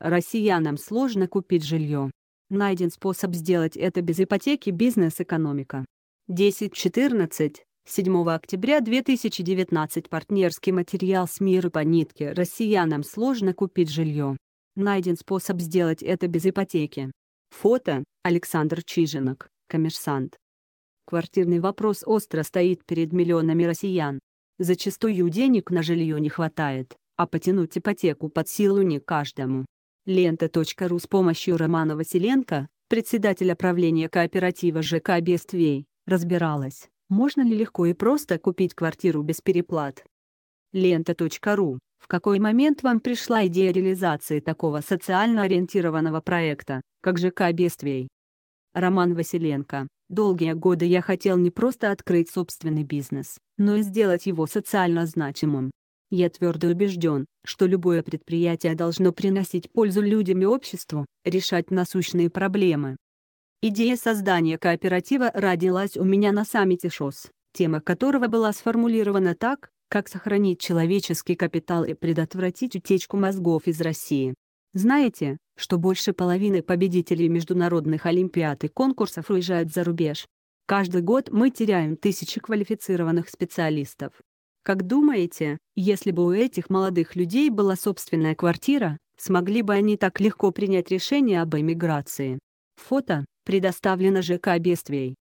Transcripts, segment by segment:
Россиянам сложно купить жилье. Найден способ сделать это без ипотеки «Бизнес-экономика». 10.14. 7 октября 2019 партнерский материал с мира по нитке «Россиянам сложно купить жилье». Найден способ сделать это без ипотеки. Фото – Александр Чижинок, коммерсант. Квартирный вопрос остро стоит перед миллионами россиян. Зачастую денег на жилье не хватает, а потянуть ипотеку под силу не каждому. Лента.ру с помощью Романа Василенко, председателя правления кооператива ЖК «Бествей», разбиралась, можно ли легко и просто купить квартиру без переплат. Лента.ру в какой момент вам пришла идея реализации такого социально ориентированного проекта, как ЖК «Бествей»? Роман Василенко. Долгие годы я хотел не просто открыть собственный бизнес, но и сделать его социально значимым. Я твердо убежден, что любое предприятие должно приносить пользу людям и обществу, решать насущные проблемы. Идея создания кооператива родилась у меня на саммите ШОС, тема которого была сформулирована так, как сохранить человеческий капитал и предотвратить утечку мозгов из России. Знаете, что больше половины победителей международных олимпиад и конкурсов уезжают за рубеж. Каждый год мы теряем тысячи квалифицированных специалистов. Как думаете, если бы у этих молодых людей была собственная квартира, смогли бы они так легко принять решение об эмиграции? Фото предоставлено ЖК «Бествей».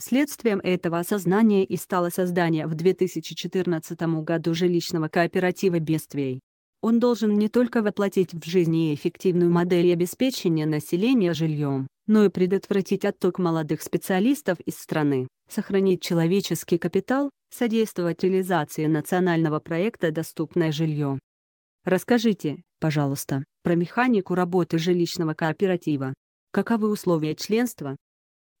Следствием этого осознания и стало создание в 2014 году жилищного кооператива «Бествей». Он должен не только воплотить в жизни эффективную модель обеспечения населения жильем, но и предотвратить отток молодых специалистов из страны, сохранить человеческий капитал, содействовать реализации национального проекта «Доступное жилье». Расскажите, пожалуйста, про механику работы жилищного кооператива. Каковы условия членства?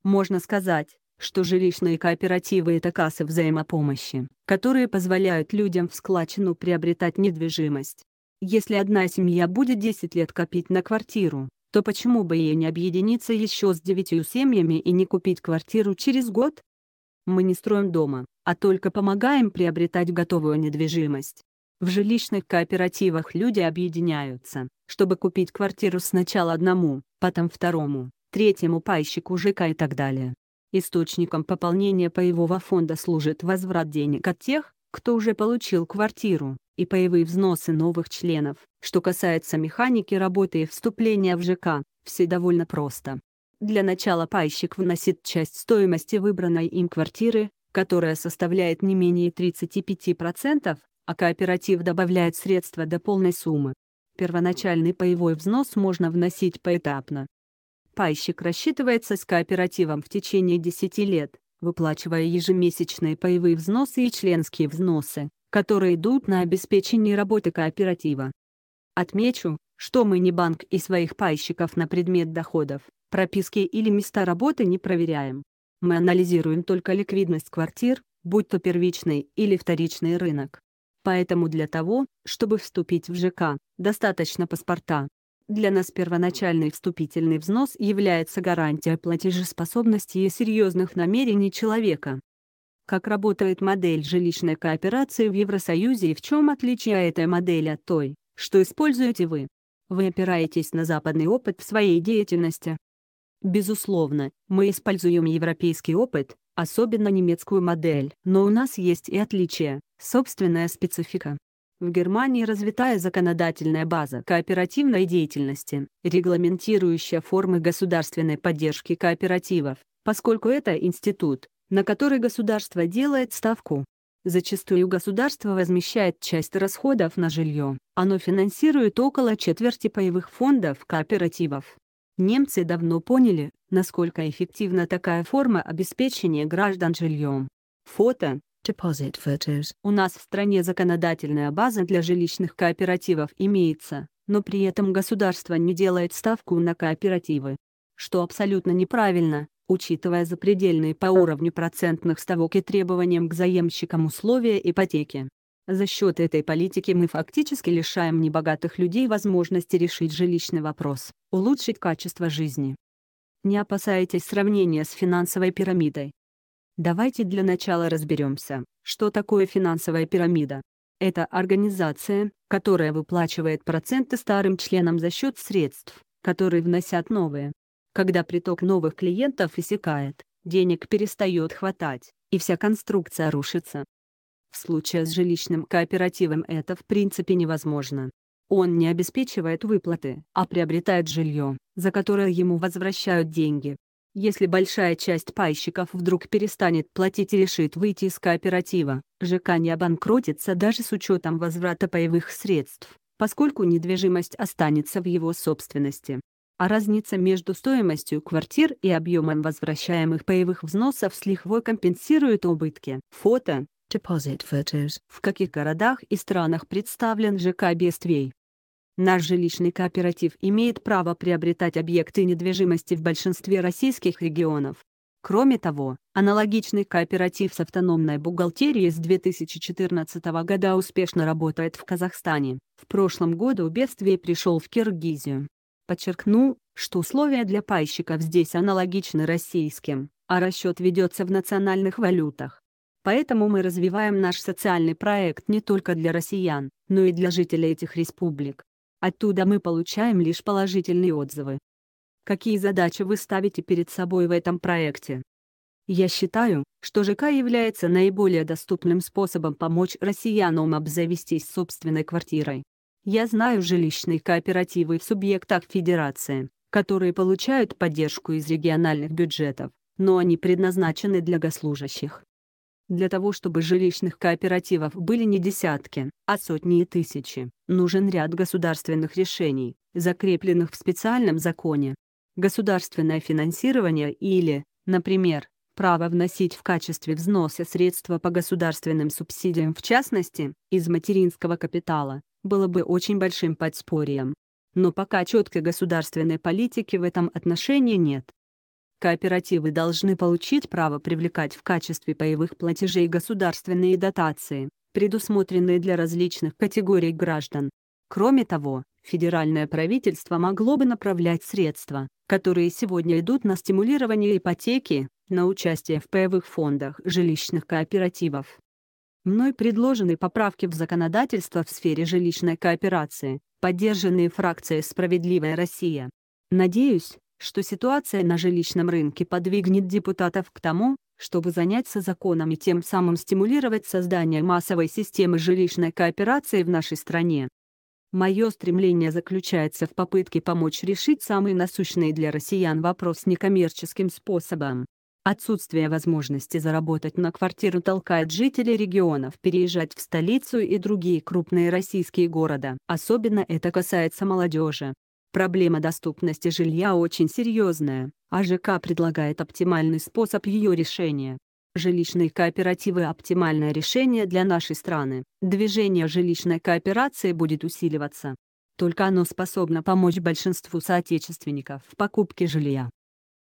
Можно сказать, что жилищные кооперативы – это кассы взаимопомощи, которые позволяют людям в складчину приобретать недвижимость. Если одна семья будет 10 лет копить на квартиру, то почему бы ей не объединиться еще с девятью семьями и не купить квартиру через год? Мы не строим дома, а только помогаем приобретать готовую недвижимость. В жилищных кооперативах люди объединяются, чтобы купить квартиру сначала одному, потом второму, третьему пайщику ЖК и так далее. Источником пополнения паевого фонда служит возврат денег от тех, кто уже получил квартиру, и паевые взносы новых членов. Что касается механики работы и вступления в ЖК, все довольно просто. Для начала пайщик вносит часть стоимости выбранной им квартиры, которая составляет не менее 35%, а кооператив добавляет средства до полной суммы. Первоначальный паевой взнос можно вносить поэтапно. Пайщик рассчитывается с кооперативом в течение 10 лет, выплачивая ежемесячные паевые взносы и членские взносы, которые идут на обеспечение работы кооператива. Отмечу, что мы не банк и своих пайщиков на предмет доходов, Прописки или места работы не проверяем. Мы анализируем только ликвидность квартир, будь то первичный или вторичный рынок. Поэтому для того, чтобы вступить в ЖК, достаточно паспорта. Для нас первоначальный вступительный взнос является гарантией платежеспособности и серьезных намерений человека. Как работает модель жилищной кооперации в Евросоюзе и в чем отличие этой модели от той, что используете вы? Вы опираетесь на западный опыт в своей деятельности. Безусловно, мы используем европейский опыт, особенно немецкую модель, но у нас есть и отличия, собственная специфика. В Германии развитая законодательная база кооперативной деятельности, регламентирующая формы государственной поддержки кооперативов, поскольку это институт, на который государство делает ставку. Зачастую государство возмещает часть расходов на жилье, оно финансирует около четверти паевых фондов кооперативов. Немцы давно поняли, насколько эффективна такая форма обеспечения граждан жильем. Фото. Deposit photos. У нас в стране законодательная база для жилищных кооперативов имеется, но при этом государство не делает ставку на кооперативы. Что абсолютно неправильно, учитывая запредельные по уровню процентных ставок и требованиям к заемщикам условия ипотеки. За счет этой политики мы фактически лишаем небогатых людей возможности решить жилищный вопрос, улучшить качество жизни. Не опасайтесь сравнения с финансовой пирамидой. Давайте для начала разберемся, что такое финансовая пирамида. Это организация, которая выплачивает проценты старым членам за счет средств, которые вносят новые. Когда приток новых клиентов иссякает, денег перестает хватать, и вся конструкция рушится. В случае с жилищным кооперативом это в принципе невозможно. Он не обеспечивает выплаты, а приобретает жилье, за которое ему возвращают деньги. Если большая часть пайщиков вдруг перестанет платить и решит выйти из кооператива, ЖК не обанкротится даже с учетом возврата паевых средств, поскольку недвижимость останется в его собственности. А разница между стоимостью квартир и объемом возвращаемых паевых взносов с лихвой компенсирует убытки. Фото Deposit photos. В каких городах и странах представлен ЖК Бествей? Наш жилищный кооператив имеет право приобретать объекты недвижимости в большинстве российских регионов. Кроме того, аналогичный кооператив с автономной бухгалтерией с 2014 года успешно работает в Казахстане. В прошлом году бедствие пришел в Киргизию. Подчеркну, что условия для пайщиков здесь аналогичны российским, а расчет ведется в национальных валютах. Поэтому мы развиваем наш социальный проект не только для россиян, но и для жителей этих республик. Оттуда мы получаем лишь положительные отзывы. Какие задачи вы ставите перед собой в этом проекте? Я считаю, что ЖК является наиболее доступным способом помочь россиянам обзавестись собственной квартирой. Я знаю жилищные кооперативы в субъектах Федерации, которые получают поддержку из региональных бюджетов, но они предназначены для госслужащих. Для того чтобы жилищных кооперативов были не десятки, а сотни и тысячи, нужен ряд государственных решений, закрепленных в специальном законе. Государственное финансирование или, например, право вносить в качестве взноса средства по государственным субсидиям в частности, из материнского капитала, было бы очень большим подспорьем. Но пока четкой государственной политики в этом отношении нет кооперативы должны получить право привлекать в качестве паевых платежей государственные дотации, предусмотренные для различных категорий граждан. Кроме того, федеральное правительство могло бы направлять средства, которые сегодня идут на стимулирование ипотеки, на участие в паевых фондах жилищных кооперативов. Мной предложены поправки в законодательство в сфере жилищной кооперации, поддержанные фракцией «Справедливая Россия». Надеюсь, что ситуация на жилищном рынке подвигнет депутатов к тому, чтобы заняться законом и тем самым стимулировать создание массовой системы жилищной кооперации в нашей стране. Мое стремление заключается в попытке помочь решить самый насущный для россиян вопрос некоммерческим способом. Отсутствие возможности заработать на квартиру толкает жителей регионов переезжать в столицу и другие крупные российские города. Особенно это касается молодежи. Проблема доступности жилья очень серьезная, а ЖК предлагает оптимальный способ ее решения. Жилищные кооперативы – оптимальное решение для нашей страны. Движение жилищной кооперации будет усиливаться. Только оно способно помочь большинству соотечественников в покупке жилья.